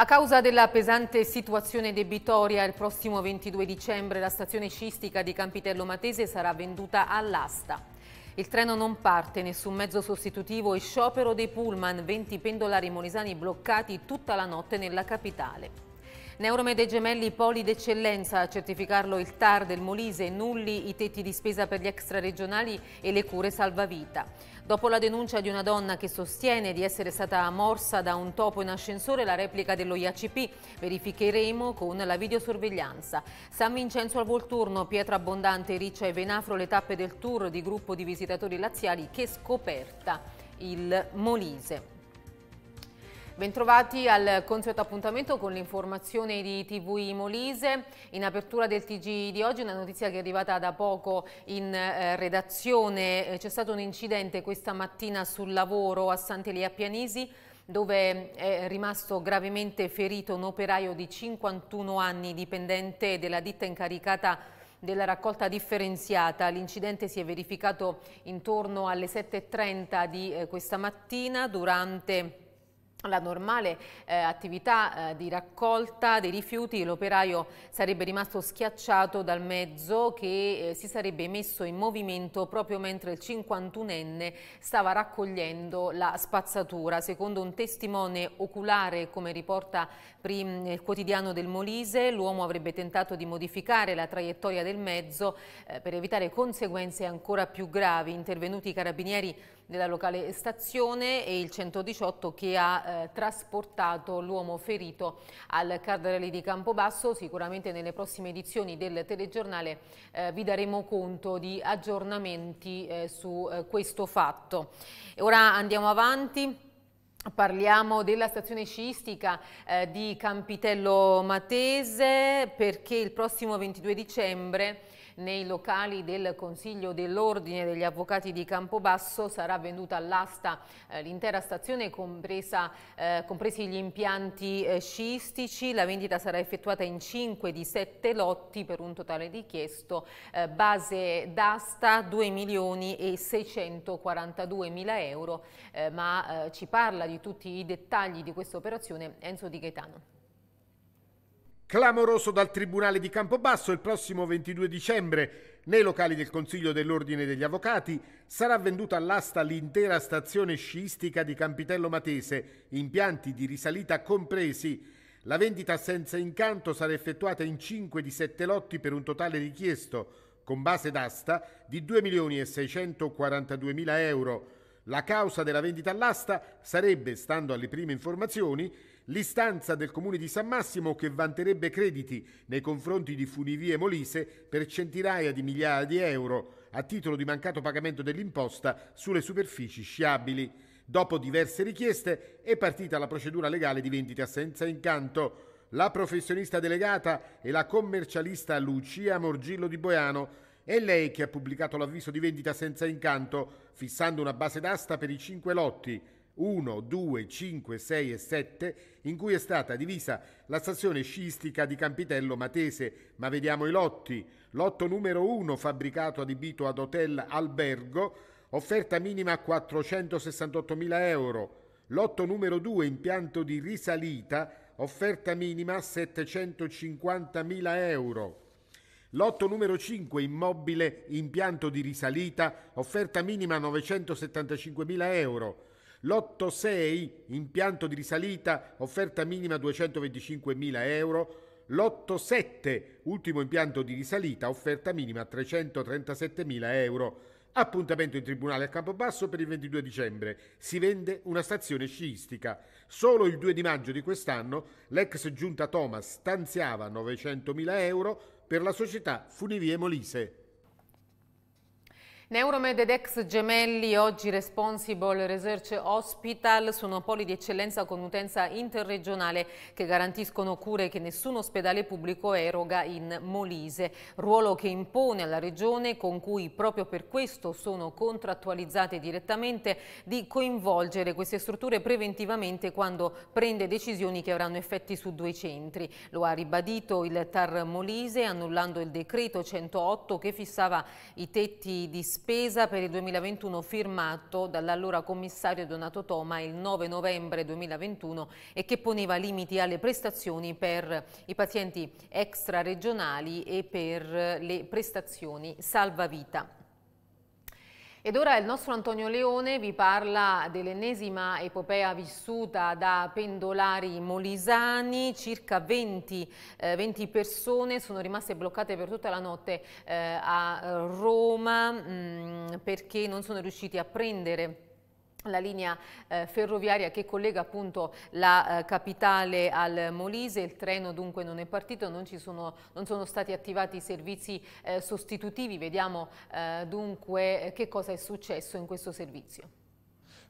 A causa della pesante situazione debitoria, il prossimo 22 dicembre la stazione scistica di Campitello Matese sarà venduta all'asta. Il treno non parte, nessun mezzo sostitutivo e sciopero dei pullman, 20 pendolari molisani bloccati tutta la notte nella capitale. Neuromede Gemelli Poli d'Eccellenza, a certificarlo il TAR del Molise, nulli i tetti di spesa per gli extraregionali e le cure salvavita. Dopo la denuncia di una donna che sostiene di essere stata morsa da un topo in ascensore, la replica dello IACP verificheremo con la videosorveglianza. San Vincenzo al Volturno, Pietra Abbondante, Riccia e Venafro, le tappe del tour di gruppo di visitatori laziali che scoperta il Molise. Bentrovati al consueto appuntamento con l'informazione di TV Molise. In apertura del TG di oggi una notizia che è arrivata da poco in eh, redazione. Eh, c'è stato un incidente questa mattina sul lavoro a Sant'Elia Pianisi dove è rimasto gravemente ferito un operaio di 51 anni dipendente della ditta incaricata della raccolta differenziata. L'incidente si è verificato intorno alle 7.30 di eh, questa mattina durante la normale eh, attività eh, di raccolta dei rifiuti, l'operaio sarebbe rimasto schiacciato dal mezzo che eh, si sarebbe messo in movimento proprio mentre il 51enne stava raccogliendo la spazzatura. Secondo un testimone oculare, come riporta il quotidiano del Molise, l'uomo avrebbe tentato di modificare la traiettoria del mezzo eh, per evitare conseguenze ancora più gravi. Intervenuti i carabinieri della locale stazione e il 118 che ha eh, trasportato l'uomo ferito al Cardarelli di Campobasso. Sicuramente nelle prossime edizioni del telegiornale eh, vi daremo conto di aggiornamenti eh, su eh, questo fatto. E ora andiamo avanti. Parliamo della stazione sciistica eh, di Campitello Matese perché il prossimo 22 dicembre nei locali del Consiglio dell'Ordine degli Avvocati di Campobasso sarà venduta all'asta eh, l'intera stazione compresa, eh, compresi gli impianti eh, sciistici. La vendita sarà effettuata in 5 di 7 lotti per un totale richiesto eh, base d'asta 2 milioni e 642 mila euro, eh, ma eh, ci parla di tutti i dettagli di questa operazione Enzo Di Gaetano. Clamoroso dal Tribunale di Campobasso, il prossimo 22 dicembre, nei locali del Consiglio dell'Ordine degli Avvocati, sarà venduta all'asta l'intera stazione sciistica di Campitello Matese, impianti di risalita compresi. La vendita senza incanto sarà effettuata in 5 di 7 lotti per un totale richiesto, con base d'asta, di 2.642.000 euro. La causa della vendita all'asta sarebbe, stando alle prime informazioni, L'istanza del comune di San Massimo che vanterebbe crediti nei confronti di Funivie Molise per centinaia di migliaia di euro a titolo di mancato pagamento dell'imposta sulle superfici sciabili. Dopo diverse richieste è partita la procedura legale di vendita senza incanto. La professionista delegata è la commercialista Lucia Morgillo di Boiano è lei che ha pubblicato l'avviso di vendita senza incanto, fissando una base d'asta per i cinque lotti 1, 2, 5, 6 e 7, in cui è stata divisa la stazione sciistica di Campitello Matese, ma vediamo i lotti. Lotto numero 1, fabbricato adibito ad hotel albergo, offerta minima 468.000 euro. Lotto numero 2, impianto di risalita, offerta minima 750.000 euro. Lotto numero 5, immobile, impianto di risalita, offerta minima 975.000 euro. Lotto 6 impianto di risalita, offerta minima 225.000 euro. Lotto 7 ultimo impianto di risalita, offerta minima 337.000 euro. Appuntamento in tribunale a Campobasso per il 22 dicembre. Si vende una stazione sciistica. Solo il 2 di maggio di quest'anno l'ex giunta Thomas stanziava 900.000 euro per la società Funivie Molise. Neuromed ed ex gemelli, oggi Responsible Research Hospital, sono poli di eccellenza con utenza interregionale che garantiscono cure che nessun ospedale pubblico eroga in Molise. Ruolo che impone alla regione, con cui proprio per questo sono contrattualizzate direttamente, di coinvolgere queste strutture preventivamente quando prende decisioni che avranno effetti su due centri. Lo ha ribadito il TAR Molise annullando il decreto 108 che fissava i tetti di spazio spesa per il 2021 firmato dall'allora commissario Donato Toma il 9 novembre 2021 e che poneva limiti alle prestazioni per i pazienti extraregionali e per le prestazioni salvavita. Ed ora il nostro Antonio Leone vi parla dell'ennesima epopea vissuta da pendolari molisani, circa 20, eh, 20, persone sono rimaste bloccate per tutta la notte eh, a Roma mh, mm, perché non sono riusciti a prendere la linea eh, ferroviaria che collega appunto la eh, capitale al Molise, il treno dunque non è partito, non, sono, non sono, stati attivati i servizi eh, sostitutivi, vediamo eh, dunque eh, che cosa è successo in questo servizio.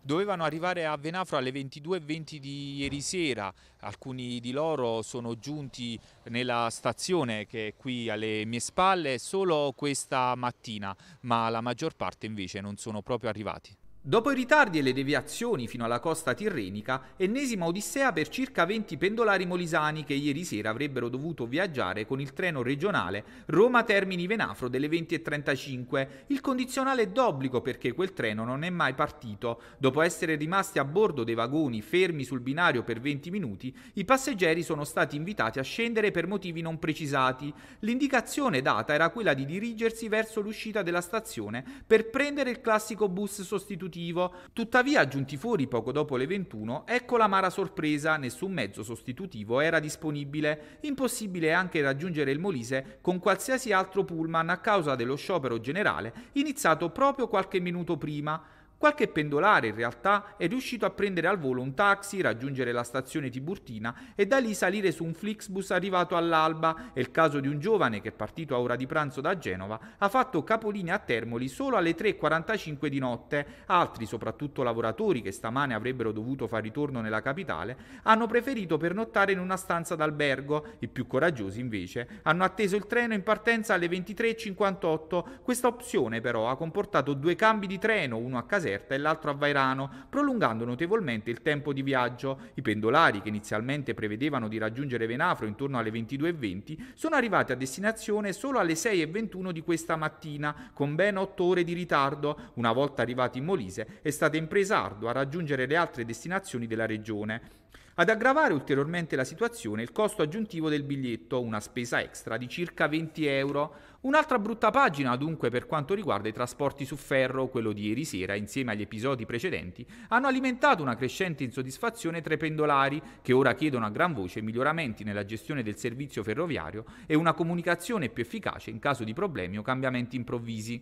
Dovevano arrivare a Venafro alle 22.20 di ieri sera, alcuni di loro sono giunti nella stazione che è qui alle mie spalle solo questa mattina, ma la maggior parte invece non sono proprio arrivati. Dopo i ritardi e le deviazioni fino alla costa tirrenica, ennesima odissea per circa 20 pendolari molisani che ieri sera avrebbero dovuto viaggiare con il treno regionale Roma-Termini-Venafro delle 20.35. Il condizionale è d'obbligo perché quel treno non è mai partito. Dopo essere rimasti a bordo dei vagoni fermi sul binario per 20 minuti, i passeggeri sono stati invitati a scendere per motivi non precisati. L'indicazione data era quella di dirigersi verso l'uscita della stazione per prendere il classico bus sostitutivo sostitutivo. Tuttavia, giunti fuori poco dopo le 21, ecco la l'amara sorpresa, nessun mezzo sostitutivo era disponibile, impossibile anche raggiungere il Molise con qualsiasi altro pullman a causa dello sciopero generale iniziato proprio qualche minuto prima. Qualche pendolare in realtà è riuscito a prendere al volo un taxi, raggiungere la stazione Tiburtina e da lì salire su un Flixbus arrivato all'alba. È il caso di un giovane che, partito a ora di pranzo da Genova, ha fatto capolinea a Termoli solo alle 3.45 di notte. Altri, soprattutto lavoratori che stamane avrebbero dovuto far ritorno nella capitale, hanno preferito pernottare in una stanza d'albergo. I più coraggiosi, invece, hanno atteso il treno in partenza alle 23.58. Questa opzione, però, ha comportato due cambi di treno, uno a casa Caserta e l'altro a Vairano, prolungando notevolmente il tempo di viaggio. I pendolari, che inizialmente prevedevano di raggiungere Venafro intorno alle 22.20, sono arrivati a destinazione solo alle 6.21 di questa mattina, con ben 8 ore di ritardo. Una volta arrivati in Molise è stata impresa ardua a raggiungere le altre destinazioni della regione. Ad aggravare ulteriormente la situazione il costo aggiuntivo del biglietto, una spesa extra di circa 20 euro. Un'altra brutta pagina, dunque, per quanto riguarda i trasporti su ferro, quello di ieri sera, insieme agli episodi precedenti, hanno alimentato una crescente insoddisfazione tra i pendolari, che ora chiedono a gran voce miglioramenti nella gestione del servizio ferroviario e una comunicazione più efficace in caso di problemi o cambiamenti improvvisi.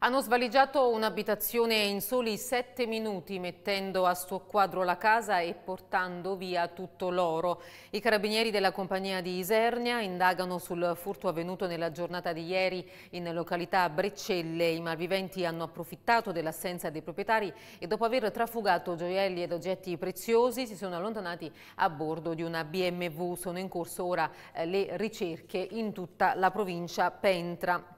Hanno svaligiato un'abitazione in soli sette minuti, mettendo a suo quadro la casa e portando via tutto l'oro. I carabinieri della compagnia di Isernia indagano sul furto avvenuto nella giornata di ieri in località Breccelle. I malviventi hanno approfittato dell'assenza dei proprietari e dopo aver trafugato gioielli ed oggetti preziosi si sono allontanati a bordo di una BMW. Sono in corso ora eh, le ricerche in tutta la provincia Pentra.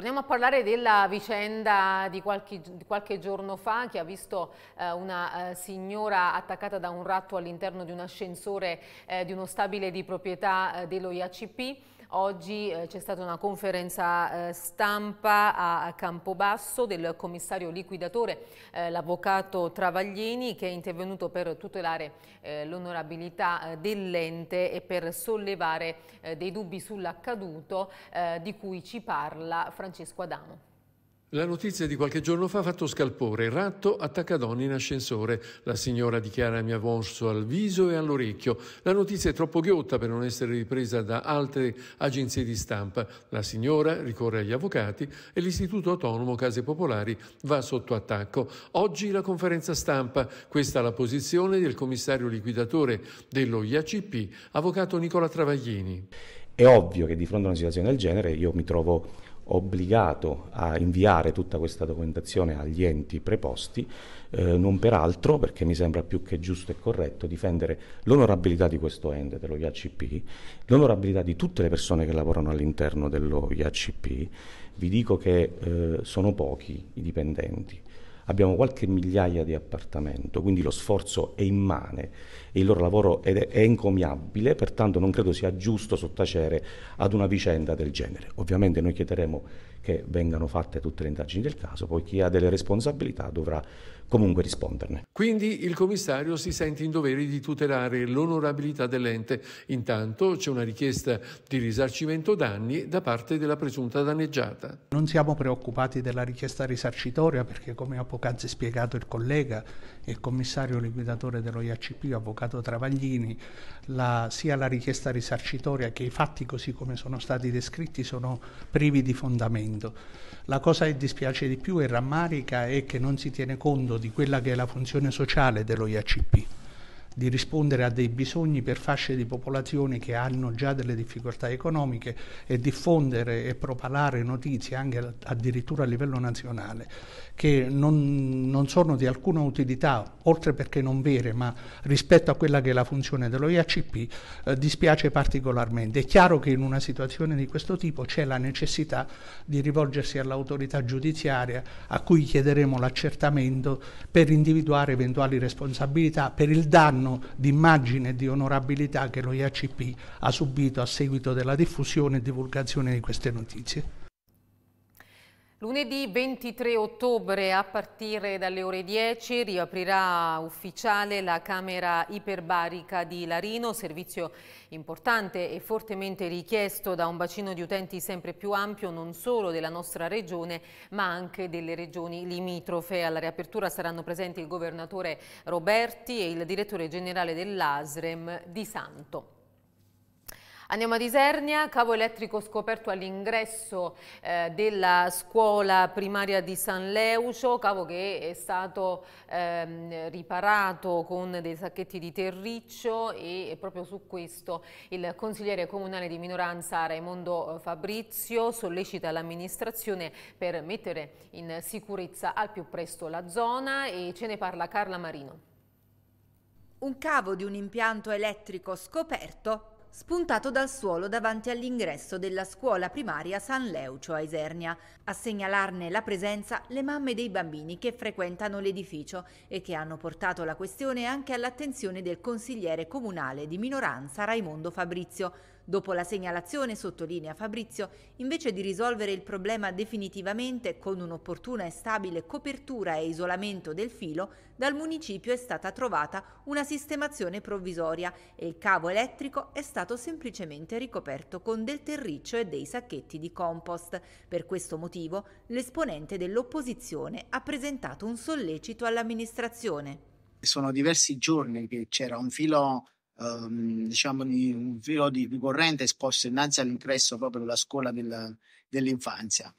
Torniamo a parlare della vicenda di qualche, di qualche giorno fa che ha visto eh, una eh, signora attaccata da un ratto all'interno di un ascensore eh, di uno stabile di proprietà eh, dello IACP. Oggi eh, c'è stata una conferenza eh, stampa a, a Campobasso del commissario liquidatore, eh, l'avvocato Travaglini, che è intervenuto per tutelare eh, l'onorabilità eh, dell'ente e per sollevare eh, dei dubbi sull'accaduto di cui ci parla Francesco Adamo. La notizia di qualche giorno fa ha fatto scalpore. Ratto attacca donna in ascensore. La signora dichiara mi ha morso al viso e all'orecchio. La notizia è troppo ghiotta per non essere ripresa da altre agenzie di stampa. La signora ricorre agli avvocati e l'Istituto Autonomo Case Popolari va sotto attacco. Oggi la conferenza stampa. Questa è la posizione del commissario liquidatore dello IACP, avvocato Nicola Travaglini. È ovvio che di fronte a una situazione del genere io mi trovo obbligato a inviare tutta questa documentazione agli enti preposti, eh, non peraltro, perché mi sembra più che giusto e corretto difendere l'onorabilità di questo ente, dello IACP, l'onorabilità di tutte le persone che lavorano all'interno dello IACP. Vi dico che eh, sono pochi i dipendenti, abbiamo qualche migliaia di appartamento, quindi lo sforzo è immane e il loro lavoro è, è encomiabile, pertanto non credo sia giusto sottacere ad una vicenda del genere. Ovviamente noi chiederemo che vengano fatte tutte le indagini del caso, poi chi ha delle responsabilità dovrà comunque risponderne. Quindi il commissario si sente in dovere di tutelare l'onorabilità dell'ente. Intanto c'è una richiesta di risarcimento danni da parte della presunta danneggiata. Non siamo preoccupati della richiesta risarcitoria perché come ha poc'anzi spiegato il collega il commissario liquidatore dello IACP, avvocato Travaglini, la, sia la richiesta risarcitoria che i fatti così come sono stati descritti sono privi di fondamento. La cosa che dispiace di più e rammarica è che non si tiene conto di quella che è la funzione sociale dello IACP di rispondere a dei bisogni per fasce di popolazione che hanno già delle difficoltà economiche e diffondere e propalare notizie anche addirittura a livello nazionale che non, non sono di alcuna utilità, oltre perché non vere, ma rispetto a quella che è la funzione dello IACP, eh, dispiace particolarmente. È chiaro che in una situazione di questo tipo c'è la necessità di rivolgersi all'autorità giudiziaria a cui chiederemo l'accertamento per individuare eventuali responsabilità per il danno danno di e di onorabilità che lo IACP ha subito a seguito della diffusione e divulgazione di queste notizie. Lunedì 23 ottobre a partire dalle ore 10 riaprirà ufficiale la Camera Iperbarica di Larino, servizio importante e fortemente richiesto da un bacino di utenti sempre più ampio non solo della nostra regione ma anche delle regioni limitrofe. Alla riapertura saranno presenti il governatore Roberti e il direttore generale dell'ASREM Di Santo. Andiamo ad Isernia, cavo elettrico scoperto all'ingresso eh, della scuola primaria di San Leucio, cavo che è stato ehm, riparato con dei sacchetti di terriccio e proprio su questo il consigliere comunale di minoranza Raimondo eh, Fabrizio sollecita l'amministrazione per mettere in sicurezza al più presto la zona e ce ne parla Carla Marino. Un cavo di un impianto elettrico scoperto spuntato dal suolo davanti all'ingresso della scuola primaria San Leucio a Isernia, a segnalarne la presenza le mamme dei bambini che frequentano l'edificio e che hanno portato la questione anche all'attenzione del consigliere comunale di minoranza Raimondo Fabrizio, Dopo la segnalazione, sottolinea Fabrizio, invece di risolvere il problema definitivamente con un'opportuna e stabile copertura e isolamento del filo, dal municipio è stata trovata una sistemazione provvisoria e il cavo elettrico è stato semplicemente ricoperto con del terriccio e dei sacchetti di compost. Per questo motivo l'esponente dell'opposizione ha presentato un sollecito all'amministrazione. Sono diversi giorni che c'era un filo ehm, diciamo di un filo di ricorrente esposto innanzi all'ingresso proprio della scuola della, dell'infanzia.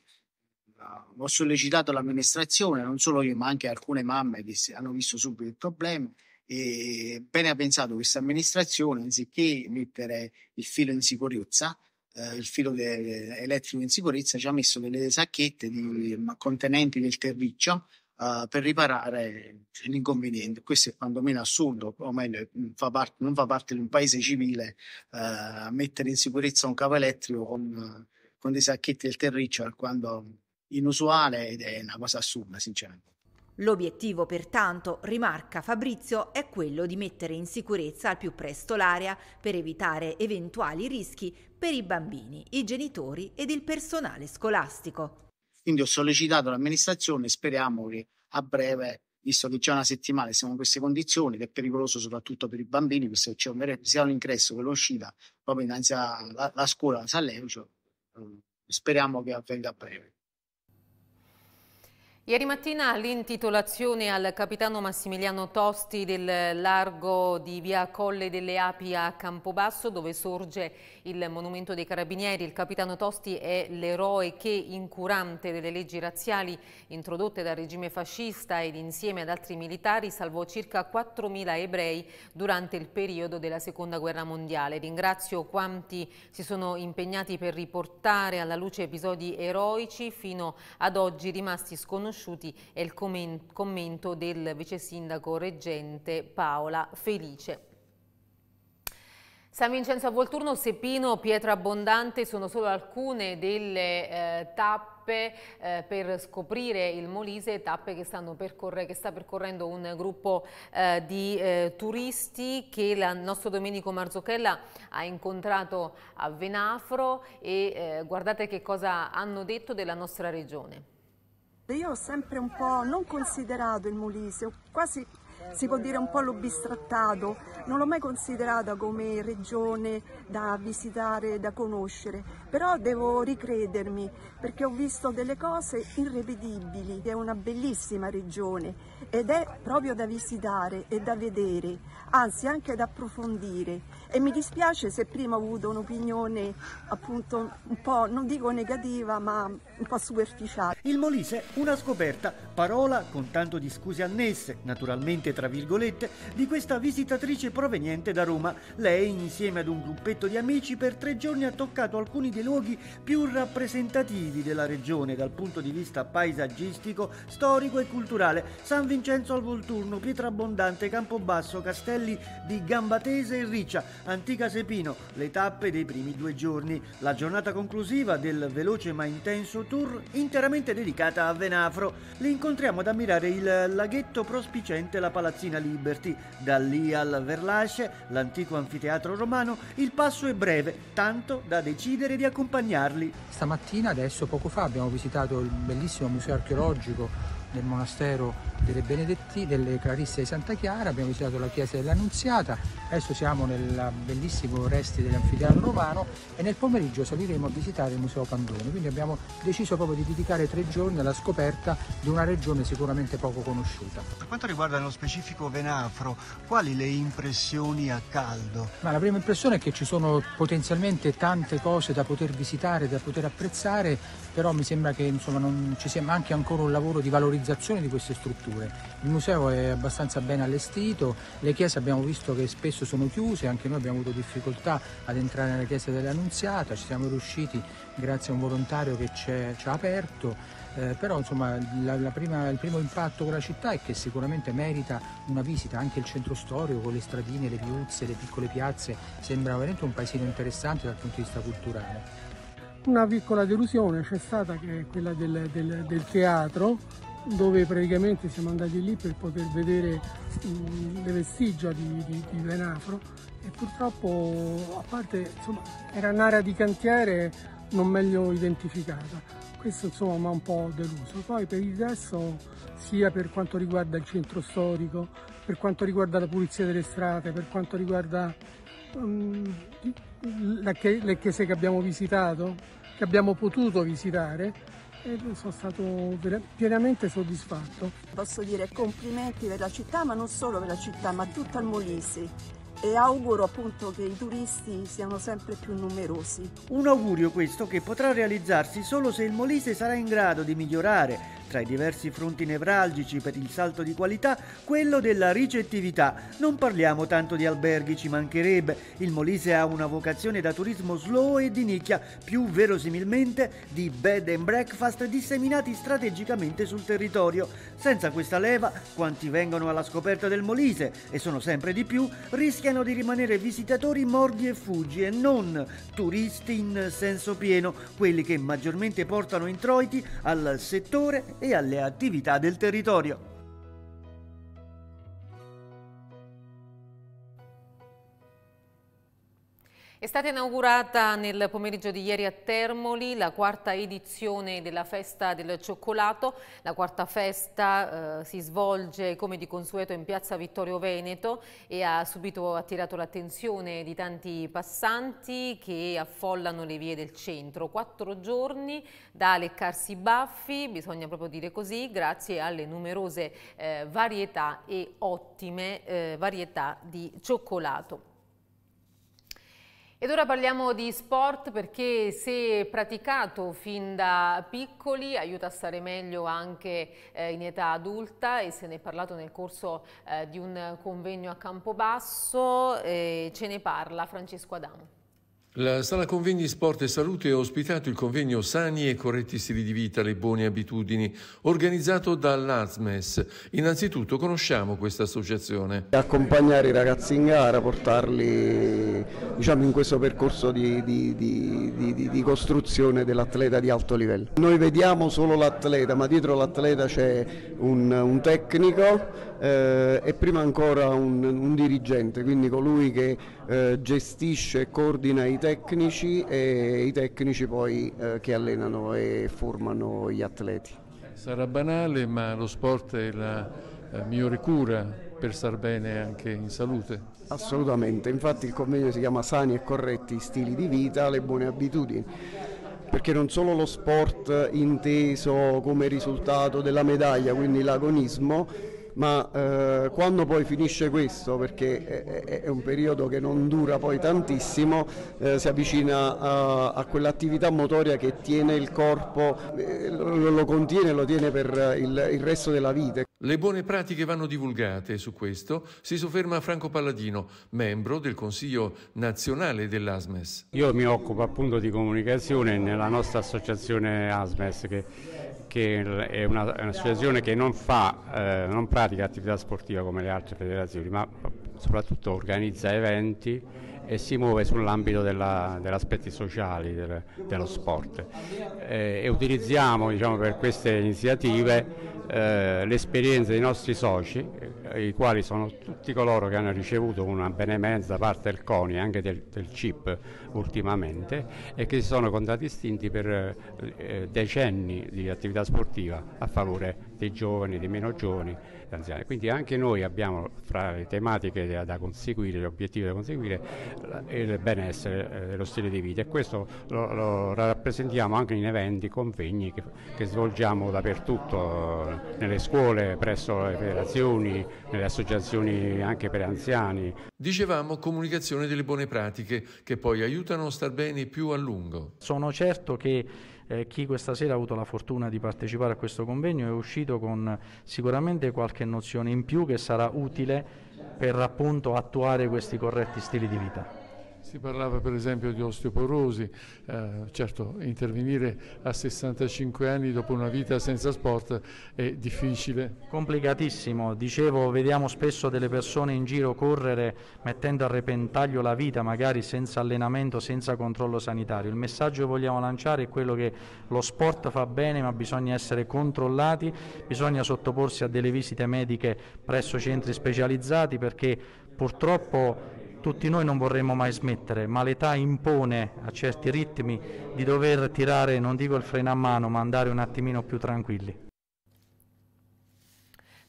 Ho sollecitato l'amministrazione, non solo io, ma anche alcune mamme che hanno visto subito il problema e bene ha pensato questa amministrazione, anziché mettere il filo in sicurezza, eh, il filo de- elettrico in sicurezza, ci ha messo delle sacchette di, contenenti del terriccio uh, per riparare l'inconveniente. Questo è quantomeno assurdo, o meglio, mm, fa parte, non fa parte di un paese civile uh, mettere in sicurezza un cavo elettrico con, con dei sacchetti del terriccio, quando inusuale ed è una cosa assurda, sinceramente. L'obiettivo, pertanto, rimarca Fabrizio, è quello di mettere in sicurezza al più presto l'area per evitare eventuali rischi per i bambini, i genitori ed il personale scolastico. Quindi ho sollecitato l'amministrazione e speriamo che a breve, visto che c'è una settimana e siamo in queste condizioni, che è pericoloso soprattutto per i bambini, visto che c'è un, sia l'ingresso che l'uscita proprio innanzi alla scuola San Leucio, ehm, speriamo che avvenga a breve. Ieri mattina l'intitolazione al capitano Massimiliano Tosti del largo di via Colle delle Api a Campobasso dove sorge il monumento dei carabinieri. Il capitano Tosti è l'eroe che incurante delle leggi razziali introdotte dal regime fascista ed insieme ad altri militari salvò circa 4.000 ebrei durante il periodo della seconda guerra mondiale. Ringrazio quanti si sono impegnati per riportare alla luce episodi eroici fino ad oggi rimasti sconosciuti riconosciuti è il commento del vice sindaco reggente Paola Felice. San Vincenzo a Volturno, Sepino, Pietra Abbondante sono solo alcune delle eh, tappe eh, per scoprire il Molise, tappe che, che sta percorrendo un gruppo eh, di eh, turisti che il nostro Domenico Marzocchella ha incontrato a Venafro e eh, guardate che cosa hanno detto della nostra regione. Io ho sempre un po' non considerato il Molise, quasi si può dire un po' l'ho bistrattato, non l'ho mai considerata come regione da visitare, da conoscere, però devo ricredermi perché ho visto delle cose irrepetibili, è una bellissima regione ed è proprio da visitare e da vedere, anzi anche ad approfondire e mi dispiace se prima ho avuto un'opinione appunto un po' non dico negativa ma un po' superficiale. Il Molise una scoperta parola, con tanto di scuse annesse, naturalmente tra virgolette, di questa visitatrice proveniente da Roma. Lei, insieme ad un gruppetto di amici, per tre giorni ha toccato alcuni dei luoghi più rappresentativi della regione dal punto di vista paesaggistico, storico e culturale. San Vincenzo al Volturno, Pietra Abbondante, Campobasso, Castelli di Gambatese e Riccia, Antica Sepino, le tappe dei primi due giorni. La giornata conclusiva del veloce ma intenso tour interamente dedicata a Venafro. L'incontro incontriamo ad ammirare il laghetto prospiciente la palazzina Liberty. Da lì al Verlace, l'antico anfiteatro romano, il passo è breve, tanto da decidere di accompagnarli. Stamattina, adesso poco fa, abbiamo visitato il bellissimo museo archeologico del monastero delle, Benedetti, delle Clarisse di Santa Chiara, abbiamo visitato la chiesa dell'Annunziata, adesso siamo nel bellissimo resti dell'anfiteatro romano e nel pomeriggio saliremo a visitare il museo Pandone, quindi abbiamo deciso proprio di dedicare tre giorni alla scoperta di una regione sicuramente poco conosciuta. Per quanto riguarda nello specifico Venafro, quali le impressioni a caldo? Ma la prima impressione è che ci sono potenzialmente tante cose da poter visitare, da poter apprezzare, però mi sembra che insomma, non ci sia anche ancora un lavoro di valorizzazione valorizzazione di queste strutture. Il museo è abbastanza ben allestito, le chiese abbiamo visto che spesso sono chiuse, anche noi abbiamo avuto difficoltà ad entrare nella chiesa dell'Annunziata, ci siamo riusciti grazie a un volontario che ci ha aperto. Eh, però insomma la, la prima, il primo impatto con la città è che sicuramente merita una visita anche il centro storico con le stradine, le viuzze, le piccole piazze, sembra veramente un paesino interessante dal punto di vista culturale. Una piccola delusione c'è stata che è quella del, del, del teatro dove praticamente siamo andati lì per poter vedere le vestigia di, di, di Venafro e purtroppo a parte insomma, era un'area di cantiere non meglio identificata. Questo insomma mi ha un po' deluso. Poi per il resto sia per quanto riguarda il centro storico, per quanto riguarda la pulizia delle strade, per quanto riguarda um, le chiese che abbiamo visitato, che abbiamo potuto visitare, e sono stato pienamente soddisfatto. Posso dire complimenti per la città, ma non solo per la città, ma tutta il Molise e auguro appunto che i turisti siano sempre più numerosi. Un augurio questo che potrà realizzarsi solo se il Molise sarà in grado di migliorare tra i diversi fronti nevralgici per il salto di qualità, quello della ricettività. Non parliamo tanto di alberghi, ci mancherebbe. Il Molise ha una vocazione da turismo slow e di nicchia, più verosimilmente di bed and breakfast disseminati strategicamente sul territorio. Senza questa leva, quanti vengono alla scoperta del Molise, e sono sempre di più, rischiano di rimanere visitatori mordi e fuggi e non turisti in senso pieno, quelli che maggiormente portano introiti al settore e alle attività del territorio. È stata inaugurata nel pomeriggio di ieri a Termoli la quarta edizione della Festa del Cioccolato. La quarta festa eh, si svolge come di consueto in piazza Vittorio Veneto e ha subito attirato l'attenzione di tanti passanti che affollano le vie del centro. Quattro giorni da leccarsi i baffi, bisogna proprio dire così, grazie alle numerose eh, varietà e ottime eh, varietà di cioccolato. Ed ora parliamo di sport perché se praticato fin da piccoli aiuta a stare meglio anche eh, in età adulta e se ne è parlato nel corso eh, di un convegno a Campobasso, eh, ce ne parla Francesco Adamo. La Sala Convegni Sport e Salute ha ospitato il convegno Sani e corretti stili di vita, le buone abitudini, organizzato dall'ASMES. Innanzitutto conosciamo questa associazione. Accompagnare i ragazzi in gara, portarli diciamo, in questo percorso di, di, di, di costruzione dell'atleta di alto livello. Noi vediamo solo l'atleta, ma dietro l'atleta c'è un, un tecnico eh, e prima ancora un, un, dirigente, quindi colui che eh, gestisce e coordina i tecnici e i tecnici poi eh, che allenano e formano gli atleti. Sarà banale ma lo sport è la, la migliore cura per star bene anche in salute. Assolutamente, infatti il convegno si chiama Sani e corretti stili di vita, le buone abitudini perché non solo lo sport inteso come risultato della medaglia, quindi l'agonismo, ma eh, quando poi finisce questo, perché è, è, un periodo che non dura poi tantissimo, eh, si avvicina a, a, quell'attività motoria che tiene il corpo, eh, lo, lo, contiene e lo tiene per il, il resto della vita. Le buone pratiche vanno divulgate su questo si sofferma Franco Palladino, membro del Consiglio nazionale dell'ASMES. Io mi occupo appunto di comunicazione nella nostra associazione ASMES che che è un'associazione che non, fa, eh, non pratica attività sportiva come le altre federazioni, ma soprattutto organizza eventi e si muove sull'ambito degli aspetti sociali del, dello sport. Eh, e utilizziamo diciamo, per queste iniziative eh, l'esperienza dei nostri soci, eh, i quali sono tutti coloro che hanno ricevuto una benemenza da parte del CONI e anche del, del, CIP ultimamente e che si sono contraddistinti per eh, eh, decenni di attività sportiva a favore dei giovani, dei meno giovani, degli anziani. Quindi anche noi abbiamo fra le tematiche da, da conseguire, gli obiettivi da conseguire, il benessere eh, dello stile di vita e questo lo, lo rappresentiamo anche in eventi, convegni che, che svolgiamo dappertutto nelle scuole, presso le federazioni, nelle associazioni anche per anziani. Dicevamo comunicazione delle buone pratiche che poi aiutano a star bene più a lungo. Sono certo che eh, chi questa sera ha avuto la fortuna di partecipare a questo convegno è uscito con sicuramente qualche nozione in più che sarà utile per appunto attuare questi corretti stili di vita. Si parlava per esempio di osteoporosi, eh, certo intervenire a 65 anni dopo una vita senza sport è difficile. Complicatissimo, dicevo vediamo spesso delle persone in giro correre mettendo a repentaglio la vita magari senza allenamento, senza controllo sanitario. Il messaggio che vogliamo lanciare è quello che lo sport fa bene ma bisogna essere controllati, bisogna sottoporsi a delle visite mediche presso centri specializzati perché purtroppo tutti noi non vorremmo mai smettere, ma l'età impone a certi ritmi di dover tirare, non dico il freno a mano, ma andare un attimino più tranquilli.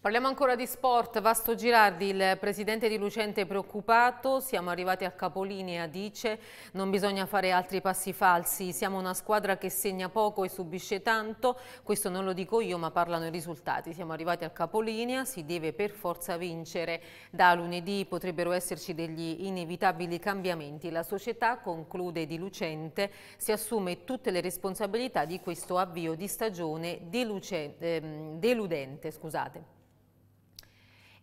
Parliamo ancora di sport. Vasto Girardi, il presidente di Lucente è preoccupato. Siamo arrivati al capolinea, dice. Non bisogna fare altri passi falsi. Siamo una squadra che segna poco e subisce tanto. Questo non lo dico io, ma parlano i risultati. Siamo arrivati al capolinea, si deve per forza vincere. Da lunedì potrebbero esserci degli inevitabili cambiamenti. La società, conclude di Lucente, si assume tutte le responsabilità di questo avvio di stagione ehm, deludente. Scusate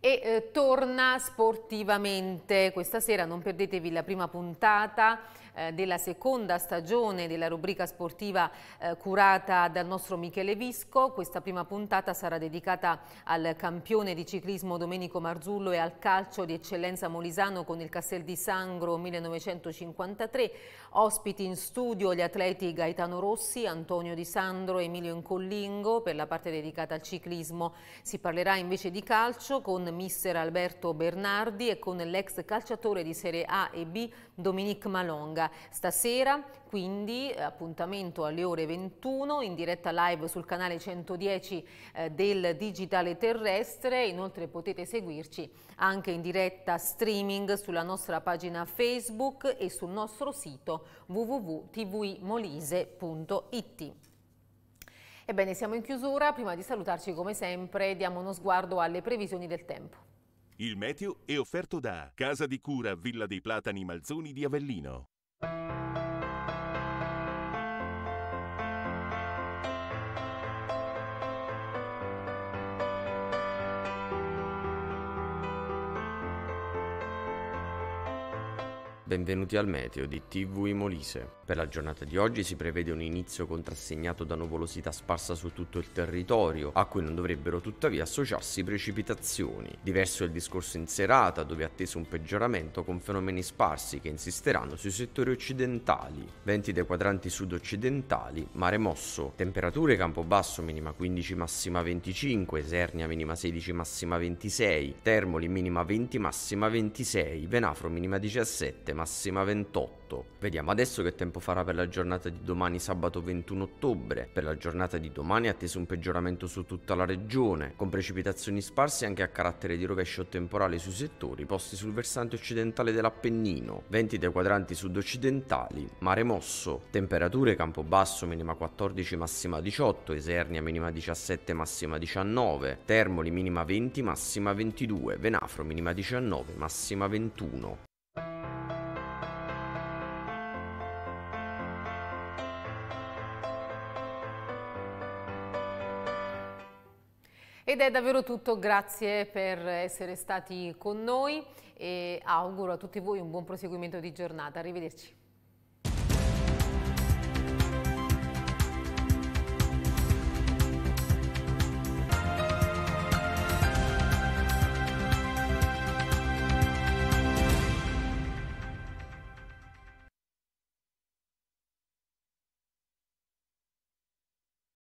e eh, torna sportivamente. Questa sera non perdetevi la prima puntata eh, della seconda stagione della rubrica sportiva eh, curata dal nostro Michele Visco. Questa prima puntata sarà dedicata al campione di ciclismo Domenico Marzullo e al calcio di eccellenza molisano con il Castel di Sangro 1953. Ospiti in studio gli atleti Gaetano Rossi, Antonio Di Sandro e Emilio Incollingo per la parte dedicata al ciclismo. Si parlerà invece di calcio con mister Alberto Bernardi e con l'ex calciatore di Serie A e B Dominique Malonga stasera, quindi eh, appuntamento alle ore 21 in diretta live sul canale 110 eh, del Digitale Terrestre, inoltre potete seguirci anche in diretta streaming sulla nostra pagina Facebook e sul nostro sito www.tvmolise.it. Ebbene, siamo in chiusura, prima di salutarci come sempre diamo uno sguardo alle previsioni del tempo. Il meteo è offerto da Casa di Cura Villa dei Platani Malzoni di Avellino. Thank you. Benvenuti al meteo di TV Molise. Per la giornata di oggi si prevede un inizio contrassegnato da nuvolosità sparsa su tutto il territorio, a cui non dovrebbero tuttavia associarsi precipitazioni. Diverso è il discorso in serata, dove è atteso un peggioramento con fenomeni sparsi che insisteranno sui settori occidentali. Venti dei quadranti sud-occidentali, mare mosso. Temperature Campobasso minima 15 massima 25, Sernia minima 16 massima 26, Termoli minima 20 massima 26, Venafro minima 17 massima 28. Vediamo adesso che tempo farà per la giornata di domani sabato 21 ottobre. Per la giornata di domani è atteso un peggioramento su tutta la regione, con precipitazioni sparse anche a carattere di rovescio temporale sui settori posti sul versante occidentale dell'Appennino, venti dei quadranti sud-occidentali, mare mosso, temperature Campobasso minima 14 massima 18, Esernia minima 17 massima 19, Termoli minima 20 massima 22, Venafro minima 19 massima 21. Ed è davvero tutto, grazie per essere stati con noi e auguro a tutti voi un buon proseguimento di giornata. Arrivederci.